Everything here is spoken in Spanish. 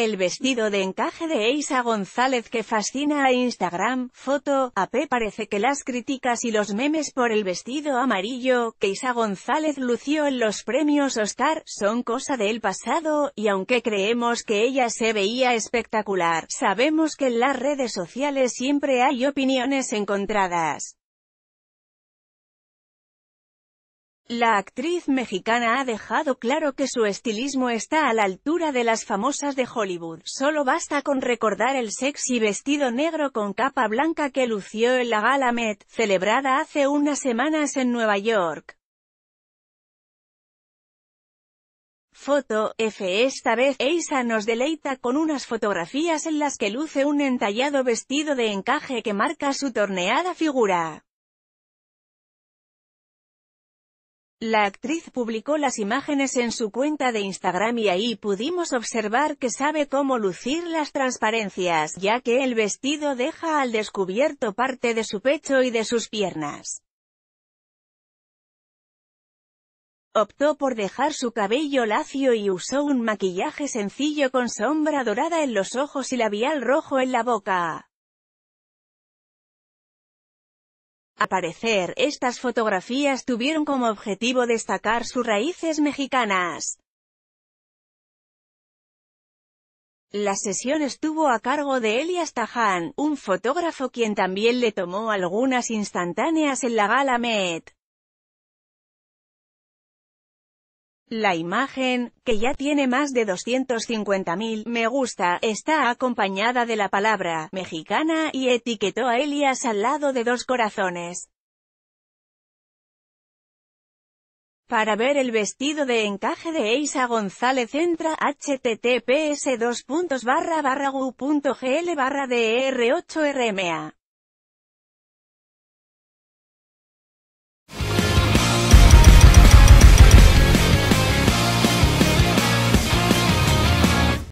El vestido de encaje de Isa González que fascina a Instagram, foto, AP parece que las críticas y los memes por el vestido amarillo, que Isa González lució en los premios Oscar, son cosa del pasado, y aunque creemos que ella se veía espectacular, sabemos que en las redes sociales siempre hay opiniones encontradas. La actriz mexicana ha dejado claro que su estilismo está a la altura de las famosas de Hollywood. Solo basta con recordar el sexy vestido negro con capa blanca que lució en la gala Met, celebrada hace unas semanas en Nueva York. Foto, F. Esta vez, Eisa nos deleita con unas fotografías en las que luce un entallado vestido de encaje que marca su torneada figura. La actriz publicó las imágenes en su cuenta de Instagram y ahí pudimos observar que sabe cómo lucir las transparencias, ya que el vestido deja al descubierto parte de su pecho y de sus piernas. Optó por dejar su cabello lacio y usó un maquillaje sencillo con sombra dorada en los ojos y labial rojo en la boca. A parecer, estas fotografías tuvieron como objetivo destacar sus raíces mexicanas. La sesión estuvo a cargo de Elias Taján, un fotógrafo quien también le tomó algunas instantáneas en la gala Met. La imagen, que ya tiene más de 250.000 me gusta, está acompañada de la palabra mexicana y etiquetó a Elias al lado de dos corazones. Para ver el vestido de encaje de Eisa González entra https://gu.gl/dr8rma.